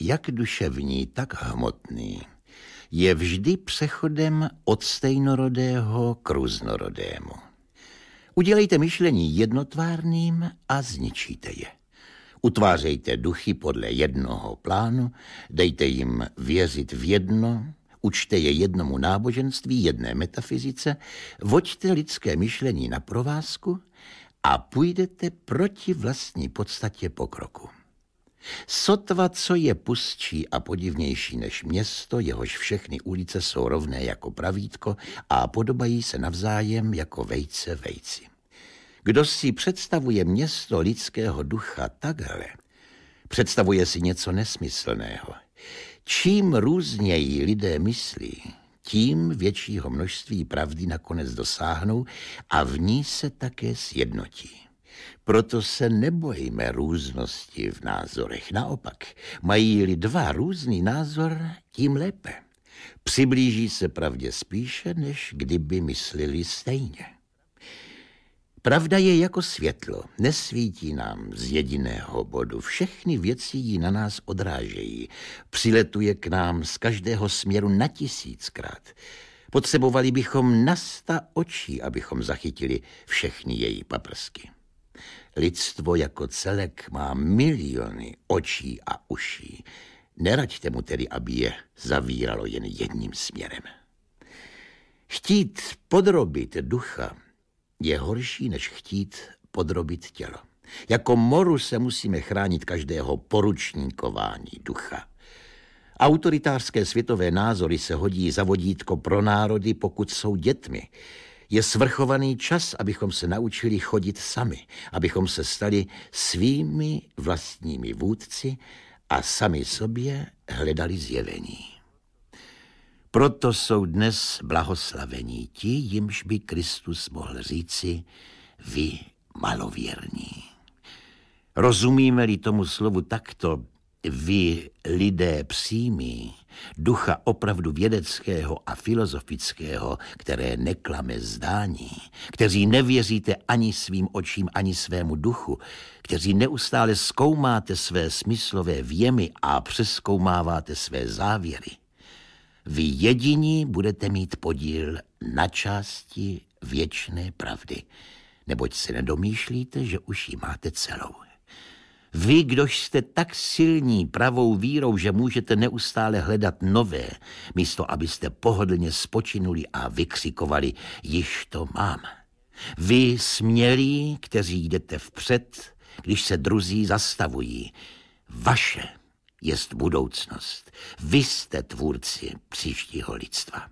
jak duševní, tak hmotný, je vždy přechodem od stejnorodého k různorodému. Udělejte myšlení jednotvárným a zničíte je. Utvářejte duchy podle jednoho plánu, dejte jim vězit v jedno, učte je jednomu náboženství, jedné metafyzice, voďte lidské myšlení na provázku a půjdete proti vlastní podstatě pokroku. Sotva, co je pustší a podivnější než město, jehož všechny ulice jsou rovné jako pravítko a podobají se navzájem jako vejce vejci. Kdo si představuje město lidského ducha takhle, představuje si něco nesmyslného. Čím různěji lidé myslí, tím většího množství pravdy nakonec dosáhnou a v ní se také sjednotí. Proto se nebojíme různosti v názorech. Naopak, mají-li dva různý názor, tím lépe. Přiblíží se pravdě spíše, než kdyby mysleli stejně. Pravda je jako světlo, nesvítí nám z jediného bodu. Všechny věci ji na nás odrážejí. Přiletuje k nám z každého směru na tisíckrát. Potřebovali bychom nasta očí, abychom zachytili všechny její paprsky. Lidstvo jako celek má miliony očí a uší. Neraďte mu tedy, aby je zavíralo jen jedním směrem. Chtít podrobit ducha je horší, než chtít podrobit tělo. Jako moru se musíme chránit každého poručníkování ducha. Autoritářské světové názory se hodí za vodítko pro národy, pokud jsou dětmi. Je svrchovaný čas, abychom se naučili chodit sami, abychom se stali svými vlastními vůdci a sami sobě hledali zjevení. Proto jsou dnes blahoslavení ti, jimž by Kristus mohl říci, vy malověrní. Rozumíme-li tomu slovu takto, vy, lidé přímí, ducha opravdu vědeckého a filozofického, které neklame zdání, kteří nevěříte ani svým očím, ani svému duchu, kteří neustále zkoumáte své smyslové věmy a přeskoumáváte své závěry, vy jediní budete mít podíl na části věčné pravdy, neboť se nedomýšlíte, že už ji máte celou. Vy, kdož jste tak silní pravou vírou, že můžete neustále hledat nové, místo abyste pohodlně spočinuli a vykřikovali, již to mám. Vy, smělí, kteří jdete vpřed, když se druzí zastavují. Vaše jest budoucnost. Vy jste tvůrci příštího lidstva.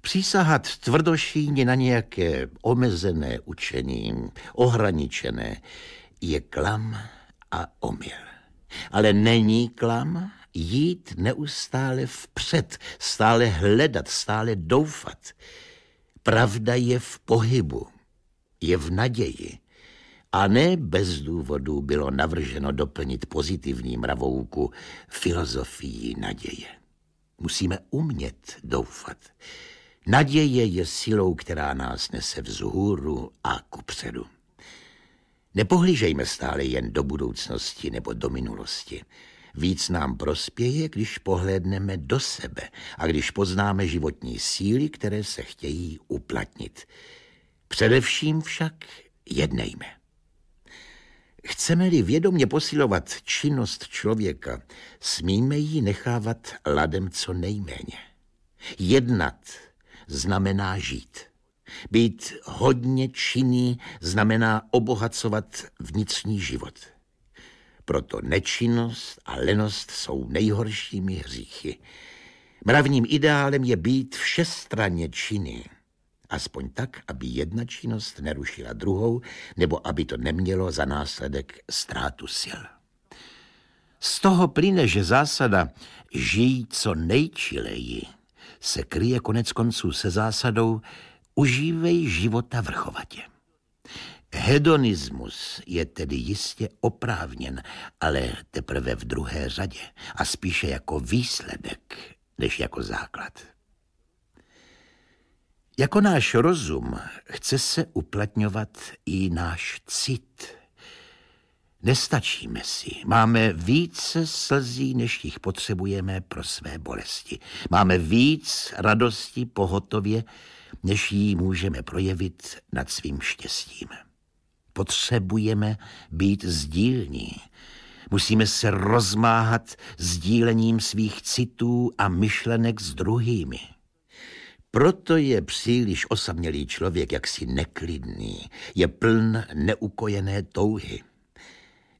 Přísahat tvrdošíně na nějaké omezené učení, ohraničené, je klam a omyl. Ale není klam jít neustále vpřed, stále hledat, stále doufat. Pravda je v pohybu, je v naději. A ne bez důvodu bylo navrženo doplnit pozitivní mravouku filozofii naděje. Musíme umět doufat. Naděje je silou, která nás nese vzhůru a kupředu. Nepohlížejme stále jen do budoucnosti nebo do minulosti. Víc nám prospěje, když pohlédneme do sebe a když poznáme životní síly, které se chtějí uplatnit. Především však jednejme. Chceme-li vědomě posilovat činnost člověka, smíme ji nechávat ladem co nejméně. Jednat znamená žít. Být hodně činný znamená obohacovat vnitřní život. Proto nečinnost a lenost jsou nejhoršími hříchy. Mravním ideálem je být všestranně činný. Aspoň tak, aby jedna činnost nerušila druhou, nebo aby to nemělo za následek ztrátu sil. Z toho plyne, že zásada žij co nejčileji se kryje konec konců se zásadou užívej života vrchovatě. Hedonismus je tedy jistě oprávněn, ale teprve v druhé řadě a spíše jako výsledek, než jako základ. Jako náš rozum chce se uplatňovat i náš cit. Nestačíme si. Máme více slzí, než jich potřebujeme pro své bolesti. Máme víc radosti pohotově, než ji můžeme projevit nad svým štěstím. Potřebujeme být sdílní. Musíme se rozmáhat sdílením svých citů a myšlenek s druhými. Proto je příliš osamělý člověk jaksi neklidný, je pln neukojené touhy.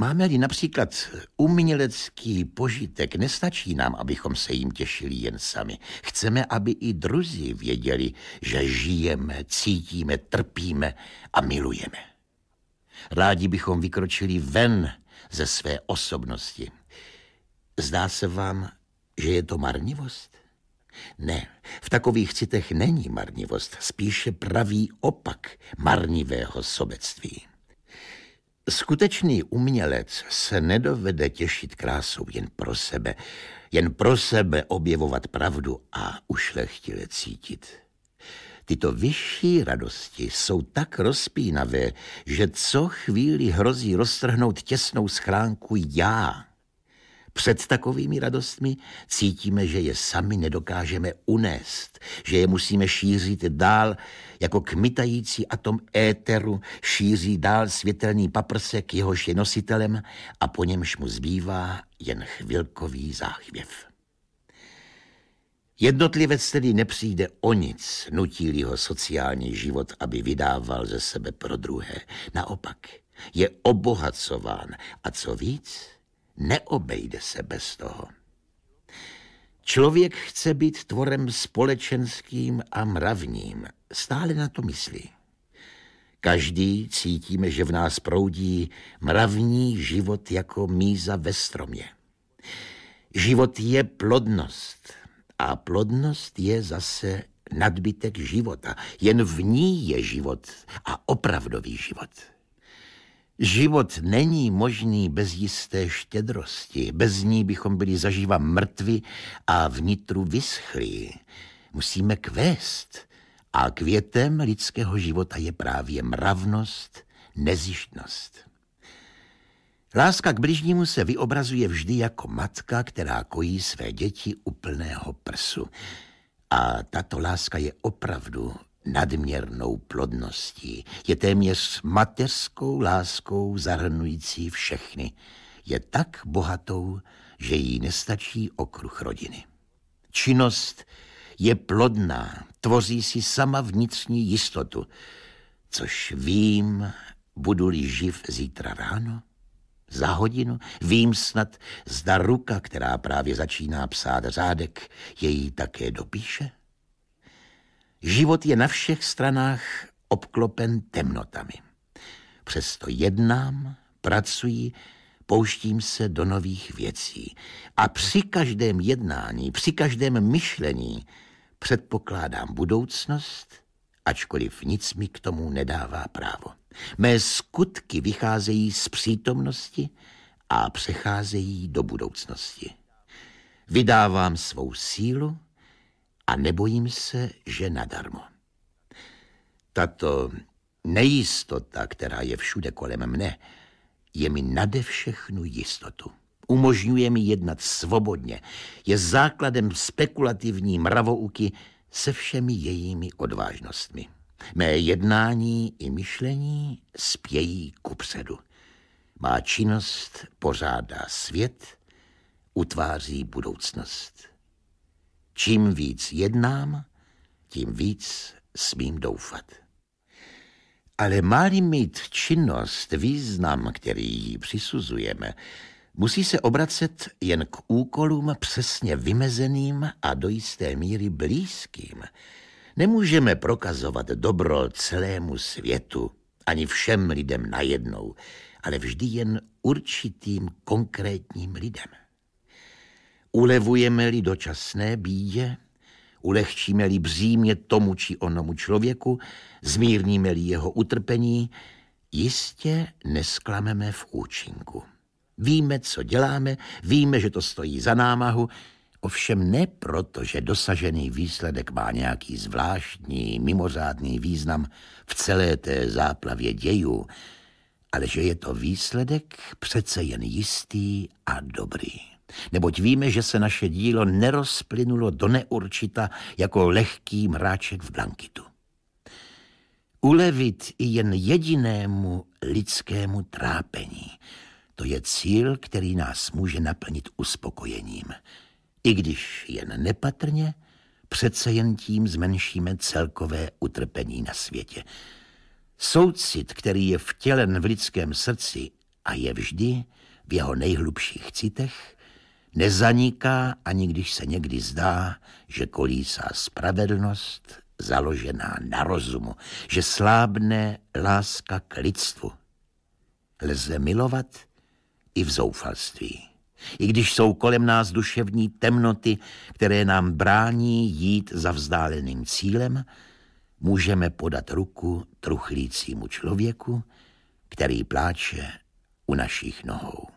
Máme-li například umělecký požitek, nestačí nám, abychom se jim těšili jen sami. Chceme, aby i druzi věděli, že žijeme, cítíme, trpíme a milujeme. Rádi bychom vykročili ven ze své osobnosti. Zdá se vám, že je to marnivost? Ne, v takových citech není marnivost, spíše pravý opak marnivého sobectví. Skutečný umělec se nedovede těšit krásou jen pro sebe, jen pro sebe objevovat pravdu a ušlechtile cítit. Tyto vyšší radosti jsou tak rozpínavé, že co chvíli hrozí roztrhnout těsnou schránku já, před takovými radostmi cítíme, že je sami nedokážeme unést, že je musíme šířit dál, jako kmitající atom éteru šíří dál světelný paprsek, jehož je nositelem a po němž mu zbývá jen chvilkový záchvěv. Jednotlivec tedy nepřijde o nic, nutí ho sociální život, aby vydával ze sebe pro druhé. Naopak, je obohacován a co víc – neobejde se bez toho. Člověk chce být tvorem společenským a mravním. Stále na to myslí. Každý cítíme, že v nás proudí mravní život jako míza ve stromě. Život je plodnost a plodnost je zase nadbytek života. Jen v ní je život a opravdový život. Život není možný bez jisté štědrosti. Bez ní bychom byli zaživa mrtvi a vnitru vyschlí. Musíme kvést. A květem lidského života je právě mravnost, nezištnost. Láska k bližnímu se vyobrazuje vždy jako matka, která kojí své děti plného prsu. A tato láska je opravdu nadměrnou plodností, je téměř mateřskou láskou zahrnující všechny. Je tak bohatou, že jí nestačí okruh rodiny. Činnost je plodná, tvoří si sama vnitřní jistotu, což vím, budu-li živ zítra ráno, za hodinu, vím snad, zda ruka, která právě začíná psát řádek, její také dopíše? Život je na všech stranách obklopen temnotami. Přesto jednám, pracuji, pouštím se do nových věcí. A při každém jednání, při každém myšlení předpokládám budoucnost, ačkoliv nic mi k tomu nedává právo. Mé skutky vycházejí z přítomnosti a přecházejí do budoucnosti. Vydávám svou sílu, a nebojím se, že nadarmo. Tato nejistota, která je všude kolem mne, je mi nade všechnu jistotu. Umožňuje mi jednat svobodně, je základem spekulativní mravouky se všemi jejími odvážnostmi. Mé jednání i myšlení spějí kupředu. Má činnost pořádá svět, utváří budoucnost. Čím víc jednám, tím víc smím doufat. Ale má mít činnost význam, který jí přisuzujeme, musí se obracet jen k úkolům přesně vymezeným a do jisté míry blízkým. Nemůžeme prokazovat dobro celému světu, ani všem lidem najednou, ale vždy jen určitým konkrétním lidem. Ulevujeme-li dočasné bídě, ulehčíme-li břímě tomu či onomu člověku, zmírníme-li jeho utrpení, jistě nesklameme v účinku. Víme, co děláme, víme, že to stojí za námahu, ovšem ne proto, že dosažený výsledek má nějaký zvláštní, mimořádný význam v celé té záplavě dějů, ale že je to výsledek přece jen jistý a dobrý. Neboť víme, že se naše dílo nerozplynulo do neurčita jako lehký mráček v blankitu. Ulevit i jen jedinému lidskému trápení, to je cíl, který nás může naplnit uspokojením. I když jen nepatrně, přece jen tím zmenšíme celkové utrpení na světě. Soucit, který je vtělen v lidském srdci a je vždy v jeho nejhlubších citech, nezaniká, ani když se někdy zdá, že kolísá spravedlnost založená na rozumu, že slábne láska k lidstvu. Lze milovat i v zoufalství. I když jsou kolem nás duševní temnoty, které nám brání jít za vzdáleným cílem, můžeme podat ruku truchlícímu člověku, který pláče u našich nohou.